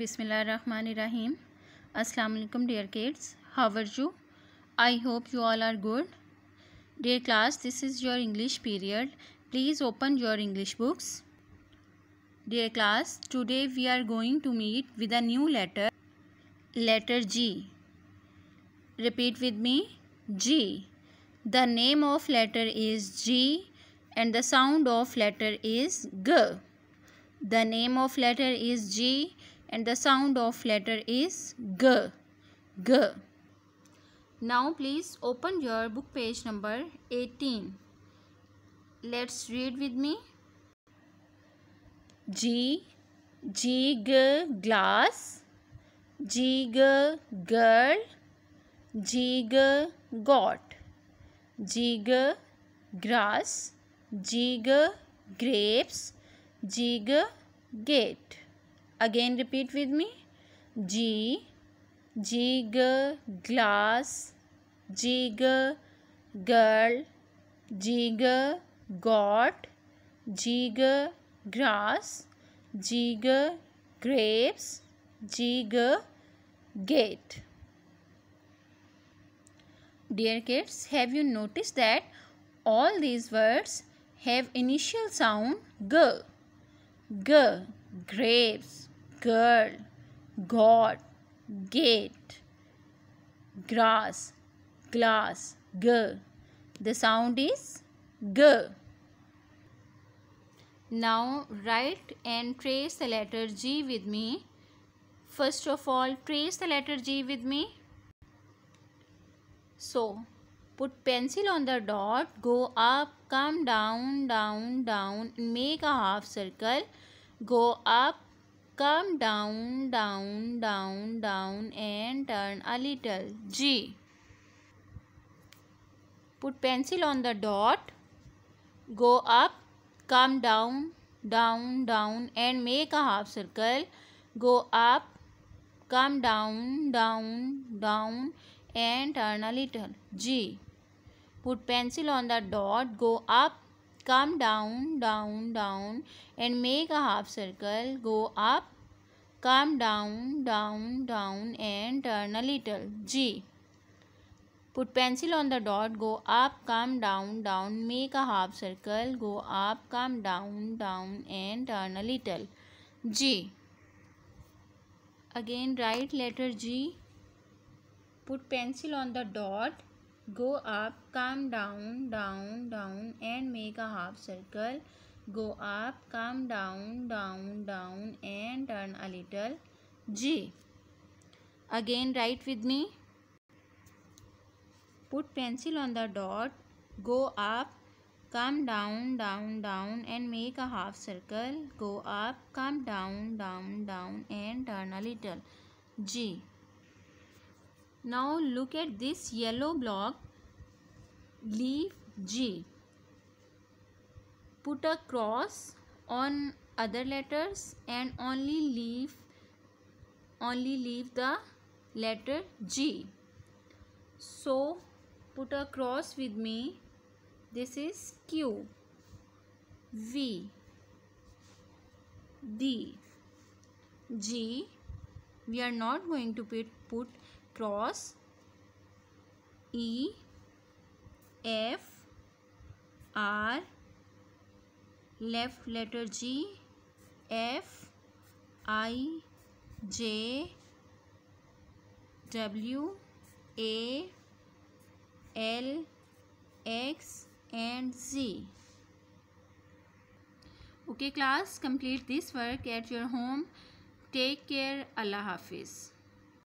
Bismillah ar-Rahman ir-Rahim. Assalamu alaikum dear kids. How are you? I hope you all are good. Dear class, this is your English period. Please open your English books. Dear class, today we are going to meet with a new letter. Letter G. Repeat with me. G. The name of letter is G and the sound of letter is G. The name of letter is G and the sound of letter is G. G. Now please open your book page number 18. Let's read with me. G G G glass G G girl G G got G G grass G G grapes G G gate Again repeat with me. G, jig, glass, jig, girl, jig, got, jig, grass, jig, grapes, jig, gate. Dear kids, have you noticed that all these words have initial sound g, g, grapes, girl, God, gate, grass, glass, g. The sound is g. Now write and trace the letter G with me. First of all, trace the letter G with me. So, put pencil on the dot, go up, come down, down, down, make a half circle, go up, come down, down, down, down and turn a little. G. Put pencil on the dot. Go up, come down, down, down and make a half circle. Go up, come down, down, down and turn a little. G. Put pencil on the dot. Go up, come down down down and make a half circle go up come down down down and turn a little g put pencil on the dot go up come down down make a half circle go up come down down and turn a little g again write letter g put pencil on the dot go up come down down down and make a half circle go up come down down down and turn a little g again write with me put pencil on the dot go up come down down down and make a half circle go up come down down down and turn a little g Now look at this yellow block leaf G. Put a cross on other letters and only leave only leave the letter G. So put a cross with me. This is Q, V, D, G. We are not going to put cross E F R left letter G F I J W A L X and G okay class complete this work at your home take care अल्लाह हाफिज़